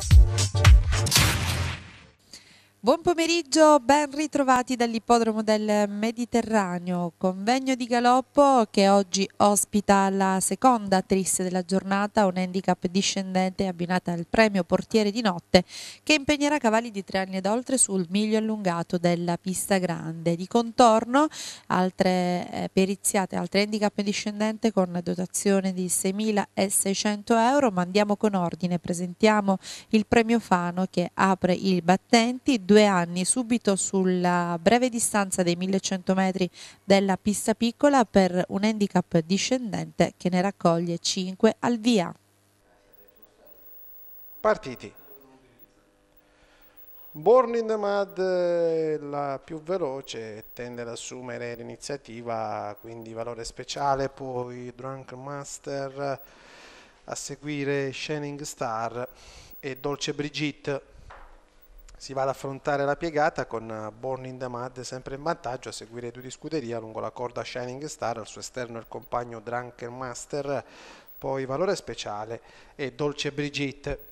Thanks. Buon pomeriggio, ben ritrovati dall'ippodromo del Mediterraneo, convegno di galoppo che oggi ospita la seconda triste della giornata, un handicap discendente abbinata al premio portiere di notte che impegnerà cavalli di tre anni ed oltre sul miglio allungato della pista grande. Di contorno altre eh, periziate, altre handicap discendente con dotazione di 6.600 euro, ma andiamo con ordine, presentiamo il premio Fano che apre i battenti due anni subito sulla breve distanza dei 1100 metri della pista piccola per un handicap discendente che ne raccoglie 5 al via. Partiti. Born in the Mud, la più veloce, tende ad assumere l'iniziativa, quindi valore speciale, poi Drunk Master, a seguire Shining Star e Dolce Brigitte si va ad affrontare la piegata con eh, Born in the Mud sempre in vantaggio a seguire due di scuderia lungo la corda Shining Star al suo esterno il compagno Drunken Master poi Valore Speciale e Dolce Brigitte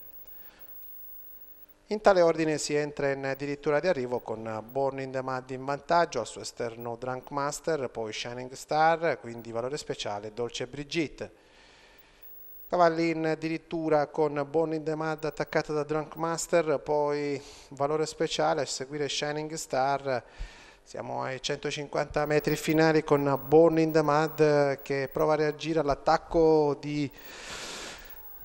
in tale ordine si entra in addirittura di arrivo con eh, Born in the Mud in vantaggio, al suo esterno Drunk Master, poi Shining Star, quindi valore speciale e Dolce Brigitte. Cavalli in addirittura con Born in the Mud attaccata da Drunk Master, poi valore speciale a seguire Shining Star. Siamo ai 150 metri finali con Born in the Mud che prova a reagire all'attacco di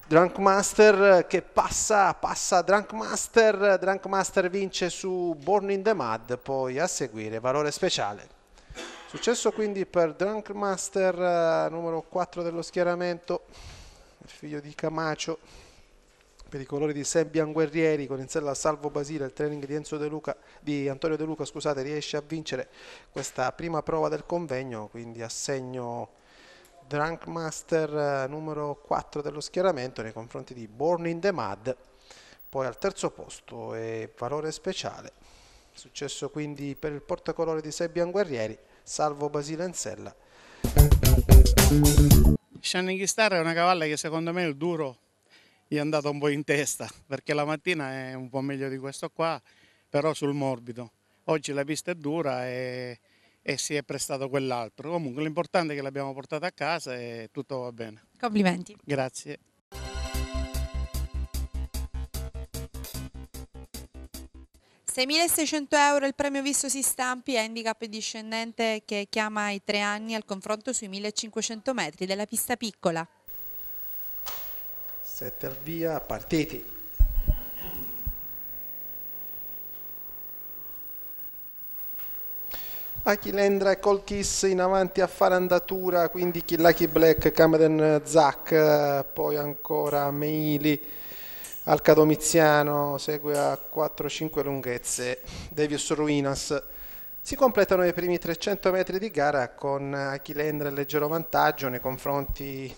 Drunk Master che passa, passa Drunk Master, Drunk Master vince su Born in the Mud, poi a seguire valore speciale. Successo quindi per Drunk Master eh, numero 4 dello schieramento figlio di Camacio per i colori di Sebbian Guerrieri con in sella Salvo Basile il training di, De Luca, di Antonio De Luca scusate, riesce a vincere questa prima prova del convegno quindi assegno Drunkmaster eh, numero 4 dello schieramento nei confronti di Born in the Mud poi al terzo posto e valore speciale successo quindi per il portacolore di Sebbian Guerrieri Salvo Basile in sella Shining Star è una cavalla che secondo me il duro gli è andato un po' in testa, perché la mattina è un po' meglio di questo qua, però sul morbido. Oggi la pista è dura e, e si è prestato quell'altro. Comunque l'importante è che l'abbiamo portata a casa e tutto va bene. Complimenti. Grazie. 6.600 euro il premio visto si stampi handicap discendente che chiama i tre anni al confronto sui 1.500 metri della pista piccola. Sette al via, partiti. Achilendra e Colchis in avanti a fare andatura, quindi Killaki Black, Cameron Zack, eh, poi ancora Meili Alca Domiziano segue a 4-5 lunghezze Davius Ruinas. Si completano i primi 300 metri di gara con Achilendra Endre leggero vantaggio nei confronti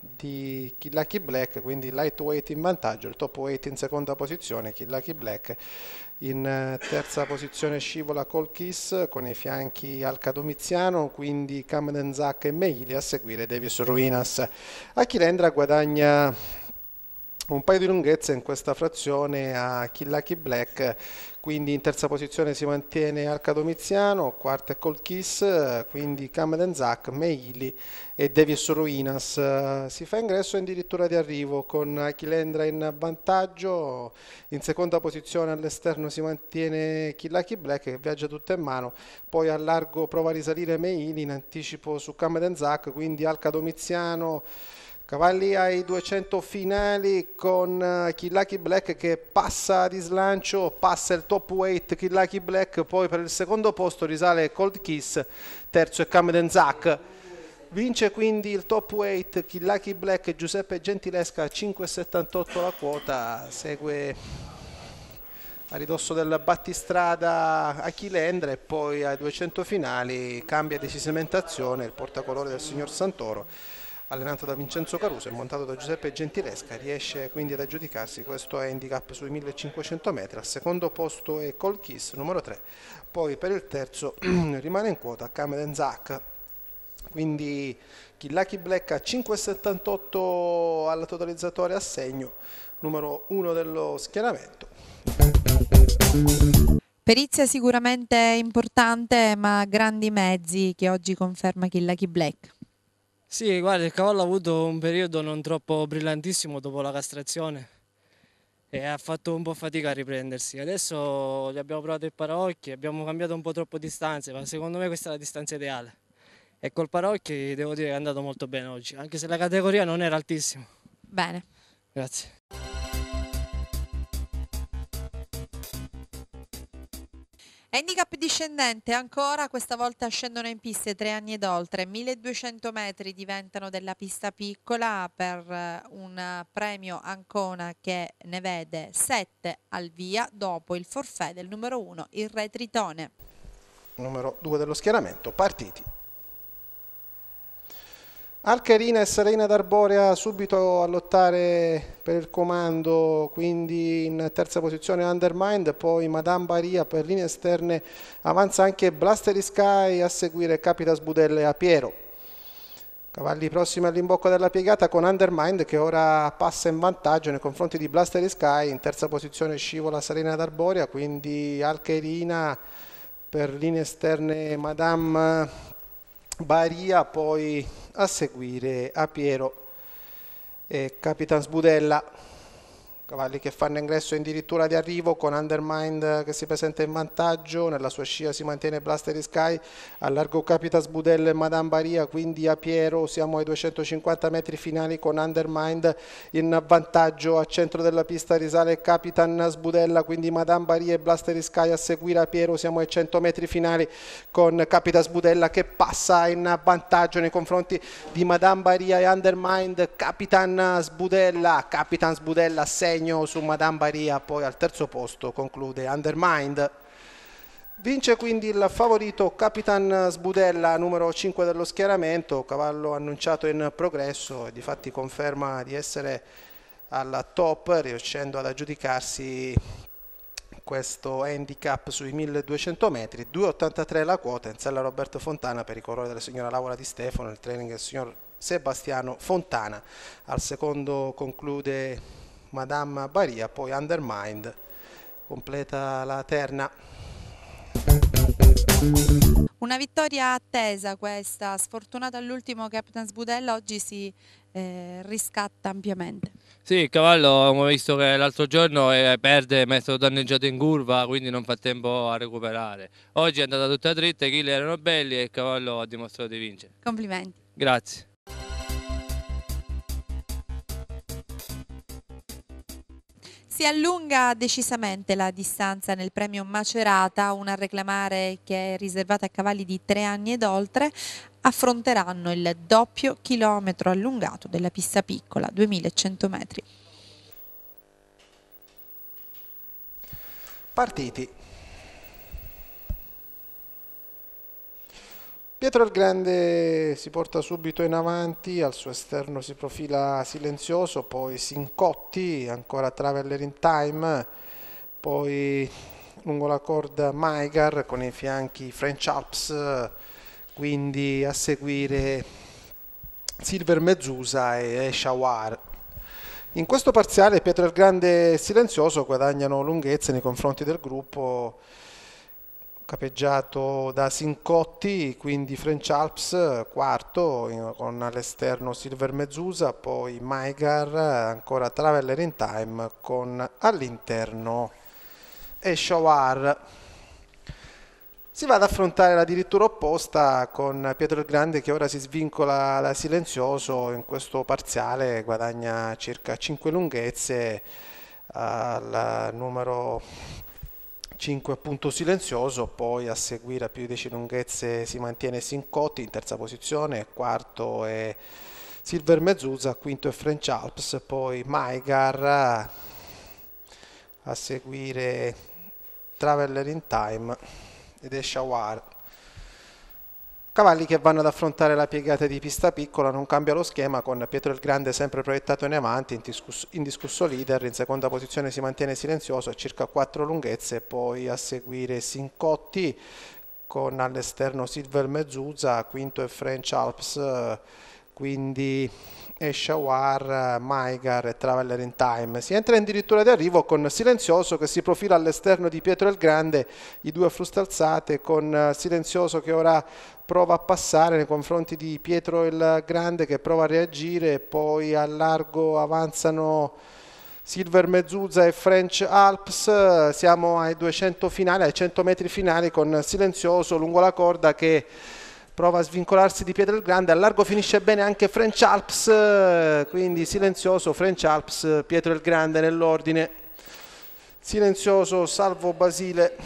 di Killaki Black, quindi lightweight in vantaggio, il top weight in seconda posizione, Killaki Black in eh, terza posizione scivola Colchis con i fianchi Alca Domiziano, quindi Camden Zack e Meili a seguire Davis Ruinas. Achilendra guadagna un paio di lunghezze in questa frazione a Killaki Black, quindi in terza posizione si mantiene Arca Domiziano, quarta è Colchis, quindi Camden Zak, Meili e Davis Ruinas. Si fa ingresso addirittura di arrivo con Achilendra in vantaggio, in seconda posizione all'esterno si mantiene Killaki Black che viaggia tutto in mano, poi a largo prova a risalire Meili in anticipo su Camden Zak, quindi Arca Domiziano Cavalli ai 200 finali con eh, Killaki Black che passa di slancio, passa il top weight Killaki Black, poi per il secondo posto risale Cold Kiss, terzo è Camden Zack. Vince quindi il top weight Killaki Black Giuseppe Gentilesca 5,78 la quota, segue a ridosso del battistrada Achilendra e poi ai 200 finali cambia decisamente azione il portacolore del signor Santoro allenato da Vincenzo Caruso e montato da Giuseppe Gentilesca, riesce quindi ad aggiudicarsi questo handicap sui 1500 metri, al secondo posto è Colchis numero 3, poi per il terzo rimane in quota Cameron Zack, quindi Killaki Black a 5,78 al totalizzatore a segno, numero 1 dello schieramento. Perizia sicuramente importante, ma grandi mezzi che oggi conferma Killaki Black. Sì, guarda, il cavallo ha avuto un periodo non troppo brillantissimo dopo la castrazione e ha fatto un po' fatica a riprendersi. Adesso gli abbiamo provato il paraocchi, abbiamo cambiato un po' troppo distanze, ma secondo me questa è la distanza ideale. E col paraocchi devo dire che è andato molto bene oggi, anche se la categoria non era altissima. Bene. Grazie. Handicap discendente ancora, questa volta scendono in piste tre anni ed oltre, 1200 metri diventano della pista piccola per eh, un premio Ancona che ne vede 7 al via dopo il forfè del numero 1, il Re Tritone. Numero 2 dello schieramento, partiti. Alcarina e Serena d'Arborea subito a lottare per il comando, quindi in terza posizione Undermind, poi Madame Baria per linee esterne avanza anche Blastery Sky, a seguire Capita Sbudelle a Piero. Cavalli prossimi all'imbocco della piegata con Undermind che ora passa in vantaggio nei confronti di Blastery Sky, in terza posizione scivola Serena d'Arborea, quindi Alcherina per linee esterne Madame Baria poi a seguire a Piero e Capitan Sbudella cavalli che fanno ingresso in dirittura di arrivo con Undermind che si presenta in vantaggio, nella sua scia si mantiene Blaster Sky, a largo capita Sbudelle e Madame Baria, quindi a Piero siamo ai 250 metri finali con Undermind in vantaggio, a centro della pista risale Capitan Sbudella, quindi Madame Baria e Blaster Sky a seguire a Piero, siamo ai 100 metri finali con Capitan Sbudella che passa in vantaggio nei confronti di Madame Baria e Undermind, Capitan Sbudella, Capitan Sbudella 6 regno su Madame Baria, poi al terzo posto conclude Undermind. Vince quindi il favorito Capitan Sbudella, numero 5 dello schieramento, cavallo annunciato in progresso e di fatti conferma di essere alla top, riuscendo ad aggiudicarsi questo handicap sui 1200 metri, 2,83 la quota in sella Roberto Fontana per il colore della signora Laura Di Stefano, il training del signor Sebastiano Fontana. Al secondo conclude Madame Baria, poi Undermind completa la terna. Una vittoria attesa questa, sfortunata all'ultimo Captain Sbudella, oggi si eh, riscatta ampiamente. Sì, il cavallo abbiamo visto che l'altro giorno eh, perde, è stato danneggiato in curva, quindi non fa tempo a recuperare. Oggi è andata tutta dritta, i kill erano belli e il cavallo ha dimostrato di vincere. Complimenti. Grazie. Si allunga decisamente la distanza nel premio Macerata, una reclamare che è riservata a cavalli di tre anni ed oltre, affronteranno il doppio chilometro allungato della pista piccola, 2100 metri. Partiti. Pietro il Grande si porta subito in avanti, al suo esterno si profila silenzioso, poi Sincotti, ancora Traveller in Time, poi lungo la corda Maigar con i fianchi French Alps, quindi a seguire Silver Mezzusa e Shawar. In questo parziale Pietro il Grande e Silenzioso guadagnano lunghezza nei confronti del gruppo capeggiato da Sincotti, quindi French Alps quarto con all'esterno Silver Mezzusa, poi Maigar, ancora Traveller in Time con all'interno Eshawar. Si va ad affrontare la dirittura opposta con Pietro il Grande che ora si svincola da silenzioso in questo parziale, guadagna circa 5 lunghezze eh, al numero 5 appunto silenzioso, poi a seguire a più di 10 lunghezze si mantiene Sincotti in terza posizione, quarto è Silver Mezzuza, quinto è French Alps, poi Maigar, a seguire Traveller in Time ed Eshawar. Cavalli che vanno ad affrontare la piegata di pista piccola, non cambia lo schema con Pietro il Grande sempre proiettato in avanti, indiscusso, indiscusso leader, in seconda posizione si mantiene silenzioso a circa quattro lunghezze, poi a seguire Sincotti con all'esterno Silver Mezzuzza, quinto e French Alps eh, quindi Eshawar, Maigar e Traveller in Time. Si entra in dirittura arrivo con Silenzioso che si profila all'esterno di Pietro il Grande, i due a frustalzate con eh, Silenzioso che ora prova a passare nei confronti di Pietro il Grande che prova a reagire, poi a largo avanzano Silver Mezzuzza e French Alps, siamo ai 200 finali, ai 100 metri finali con Silenzioso lungo la corda che prova a svincolarsi di Pietro Pietrelgrande, al largo finisce bene anche French Alps, quindi silenzioso French Alps, Pietro il Grande nell'ordine, silenzioso Salvo Basile,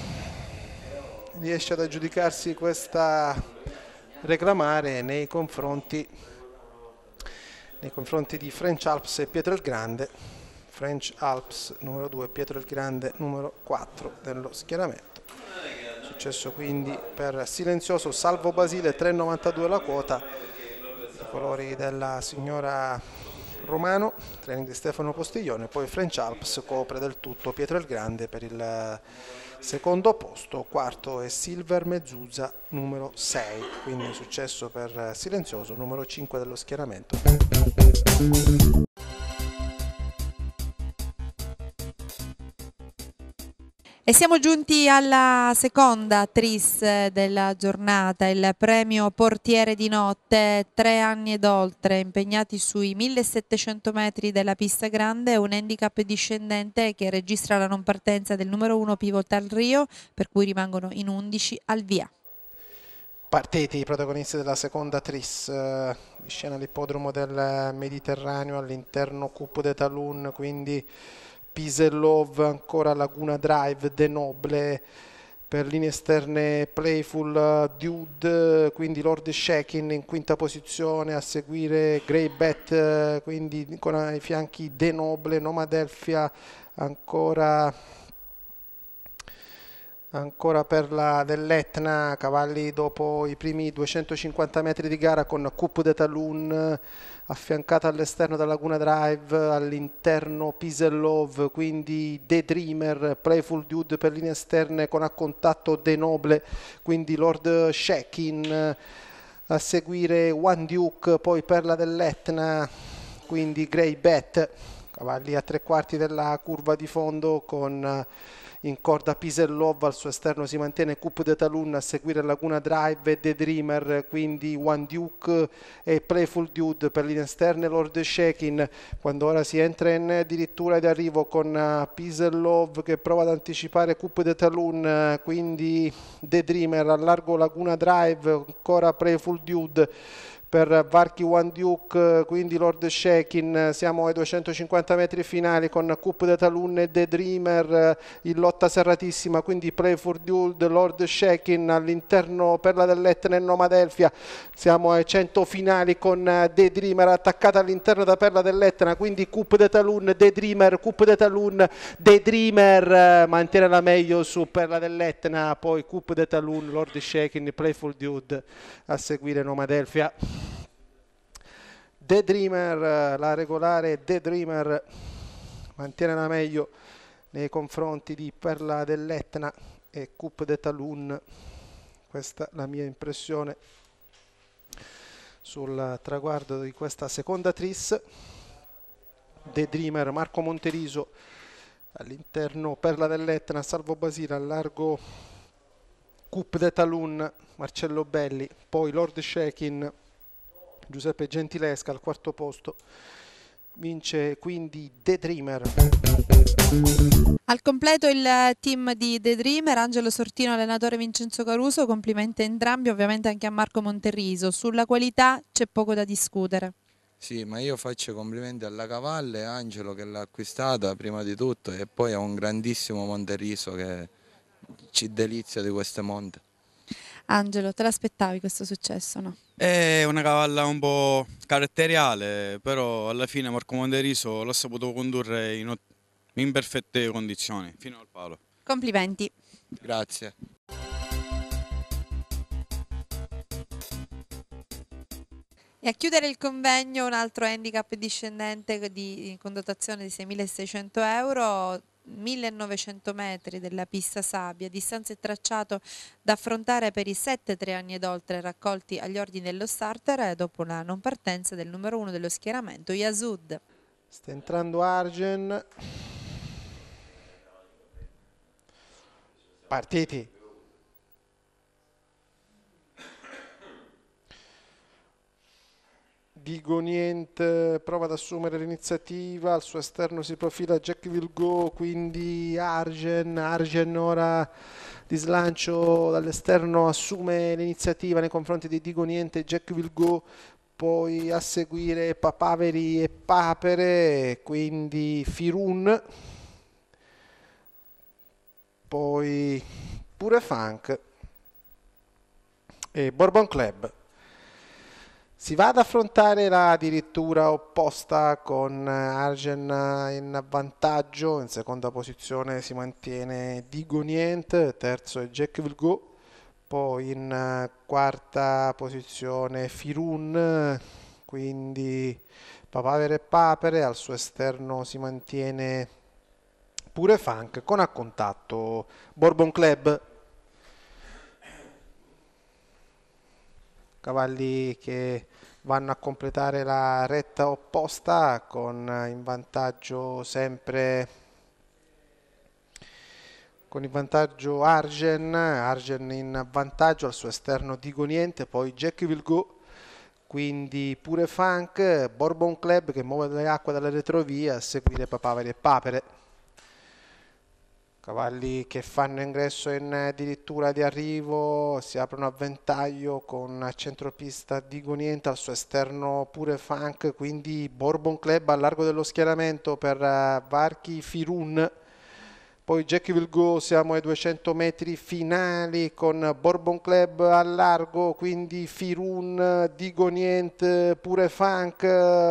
riesce ad aggiudicarsi questa reclamare nei confronti, nei confronti di French Alps e Pietro il Grande, French Alps numero 2, Pietro il Grande numero 4 dello schieramento accesso quindi per silenzioso Salvo Basile 3,92 la quota i colori della signora Romano training di Stefano Postiglione poi French Alps copre del tutto Pietro il Grande per il eh, secondo posto quarto è Silver Mezzuzza numero 6 quindi successo per eh, silenzioso numero 5 dello schieramento E siamo giunti alla seconda tris della giornata, il premio Portiere di Notte, tre anni ed oltre, impegnati sui 1700 metri della pista grande, un handicap discendente che registra la non partenza del numero uno Pivot al Rio, per cui rimangono in 11 al via. Partiti i protagonisti della seconda tris eh, di scena all'ippodromo del Mediterraneo all'interno Cupo de Talun, quindi Piselov, ancora Laguna Drive, De Noble per linee esterne Playful, Dude, quindi Lord Shekin in quinta posizione, a seguire Grey Bet, quindi con ai fianchi De Noble, Nomadelfia, ancora Ancora per la dell'Etna, cavalli dopo i primi 250 metri di gara con Coupe de Talun affiancata all'esterno da Laguna Drive, all'interno Pisellov, quindi The Dreamer, Playful Dude per linee esterne con a contatto De Noble, quindi Lord Shekin, a seguire One Duke, poi Perla dell'Etna, quindi Grey Bat, cavalli a tre quarti della curva di fondo con in corda Pisellov, al suo esterno si mantiene Coupe de Talun, a seguire Laguna Drive e The Dreamer, quindi One Duke e Playful Dude per l'interno Lord Shekin, quando ora si entra in addirittura ed arrivo con eh, Pisellov che prova ad anticipare Coupe de Talun, eh, quindi The Dreamer a largo Laguna Drive, ancora Playful Dude per Varchi One Duke, eh, quindi Lord Shekin, eh, siamo ai 250 metri finali con Coupe de Talun e The Dreamer eh, in lotta serratissima, quindi Play for Duel, Lord Shekin all'interno Perla dell'Etna e Nomadelfia, siamo ai 100 finali con The Dreamer attaccata all'interno da Perla dell'Etna, quindi Coupe de Talun, The Dreamer, Coupe de Talun, The Dreamer mantiene la meglio su Perla dell'Etna, poi Coupe de Talun, Lord Shekin, Play for Dude a seguire Nomadelfia. The Dreamer, la regolare The Dreamer mantiene la meglio nei confronti di Perla dell'Etna e Coupe de Talun. Questa è la mia impressione sul traguardo di questa seconda tris. The Dreamer, Marco Monteriso all'interno Perla dell'Etna, Salvo Basile al largo Coupe de Talun, Marcello Belli, poi Lord Shekin, Giuseppe Gentilesca al quarto posto. Vince quindi The Dreamer. Al completo il team di The Dreamer, Angelo Sortino, allenatore Vincenzo Caruso, complimenti a entrambi, ovviamente anche a Marco Monterriso. Sulla qualità c'è poco da discutere. Sì, ma io faccio complimenti alla Cavalle, Angelo che l'ha acquistata prima di tutto e poi a un grandissimo Monterriso che ci delizia di queste monte. Angelo, te l'aspettavi questo successo, no? È una cavalla un po' caratteriale, però alla fine Marco Monderiso l'ha saputo condurre in, in perfette condizioni, fino al palo. Complimenti. Grazie. E a chiudere il convegno un altro handicap discendente di, con dotazione di 6.600 euro, 1900 metri della pista sabbia, distanze tracciato da affrontare per i 7-3 anni ed oltre raccolti agli ordini dello starter e eh, dopo la non partenza del numero 1 dello schieramento Yasud. Sta entrando Argen. Partiti Digo niente, prova ad assumere l'iniziativa, al suo esterno si profila Jack Vilgo, quindi Argen, Argen ora di slancio dall'esterno assume l'iniziativa nei confronti di Digo niente, Jack Vilgo, poi a seguire Papaveri e Papere, quindi Firun, poi pure Funk e Bourbon Club si va ad affrontare la dirittura opposta con eh, Argen eh, in vantaggio, in seconda posizione si mantiene Digo Niente, terzo è Jack Vilgo, poi in eh, quarta posizione Firun, quindi Papavere e Papere, al suo esterno si mantiene pure Funk con a contatto Bourbon Club cavalli che vanno a completare la retta opposta con eh, in vantaggio sempre con il vantaggio Argen, Argen in vantaggio al suo esterno Digo Niente, poi Jack Vilgo, quindi pure Funk, Bourbon Club che muove le acque dalla retrovia a seguire Papaveri e Papere cavalli che fanno ingresso in eh, dirittura di arrivo, si aprono a ventaglio con centropista di Goniente, al suo esterno pure Funk, quindi Bourbon Club al largo dello schieramento per eh, Varchi Firun poi Jacksonville Go siamo ai 200 metri finali con Bourbon Club al largo, quindi Firun, Digonient, Pure Funk,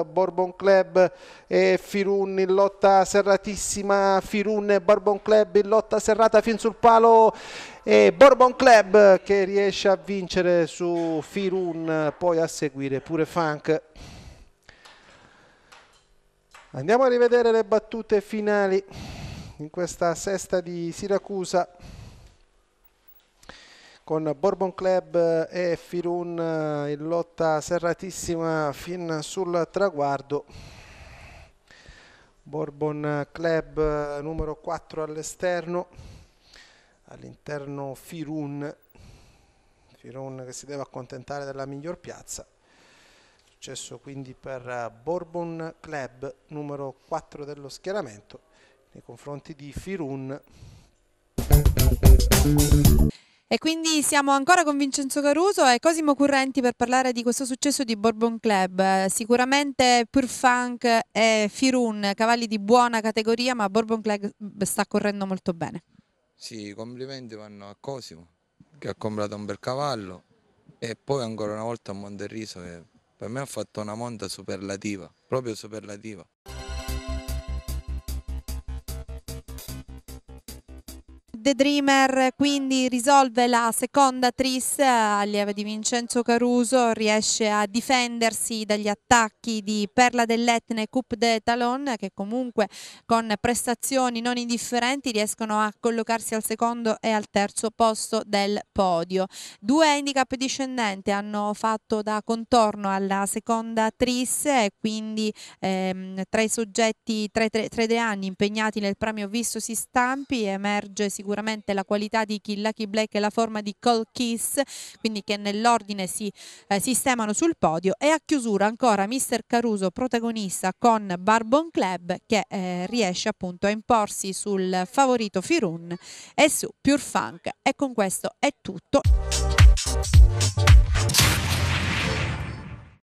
Bourbon Club e Firun in lotta serratissima, Firun e Bourbon Club in lotta serrata fin sul palo e Bourbon Club che riesce a vincere su Firun, poi a seguire Pure Funk. Andiamo a rivedere le battute finali in questa sesta di Siracusa con Bourbon Club e Firun eh, in lotta serratissima fin sul traguardo. Bourbon Club eh, numero 4 all'esterno, all'interno Firun, Firun che si deve accontentare della miglior piazza. Successo quindi per eh, Bourbon Club numero 4 dello schieramento nei confronti di Firun. E quindi siamo ancora con Vincenzo Caruso e Cosimo Currenti per parlare di questo successo di Bourbon Club. Sicuramente Pur Funk e Firun, cavalli di buona categoria, ma Bourbon Club sta correndo molto bene. Sì, i complimenti vanno a Cosimo, che ha comprato un bel cavallo, e poi ancora una volta a Monterriso, che per me ha fatto una monta superlativa, proprio superlativa. The Dreamer quindi risolve la seconda tris, eh, allieva di Vincenzo Caruso, riesce a difendersi dagli attacchi di Perla dell'Etne e Coupe de Talon che comunque con prestazioni non indifferenti riescono a collocarsi al secondo e al terzo posto del podio. Due handicap discendenti hanno fatto da contorno alla seconda tris e quindi ehm, tra i soggetti tra i tre, anni impegnati nel premio Visto si stampi emerge sicuramente sicuramente la qualità di Kill Lucky Black e la forma di Call Kiss, quindi che nell'ordine si eh, sistemano sul podio e a chiusura ancora Mister Caruso protagonista con Barbon Club che eh, riesce appunto a imporsi sul favorito Firun e su Pure Funk e con questo è tutto.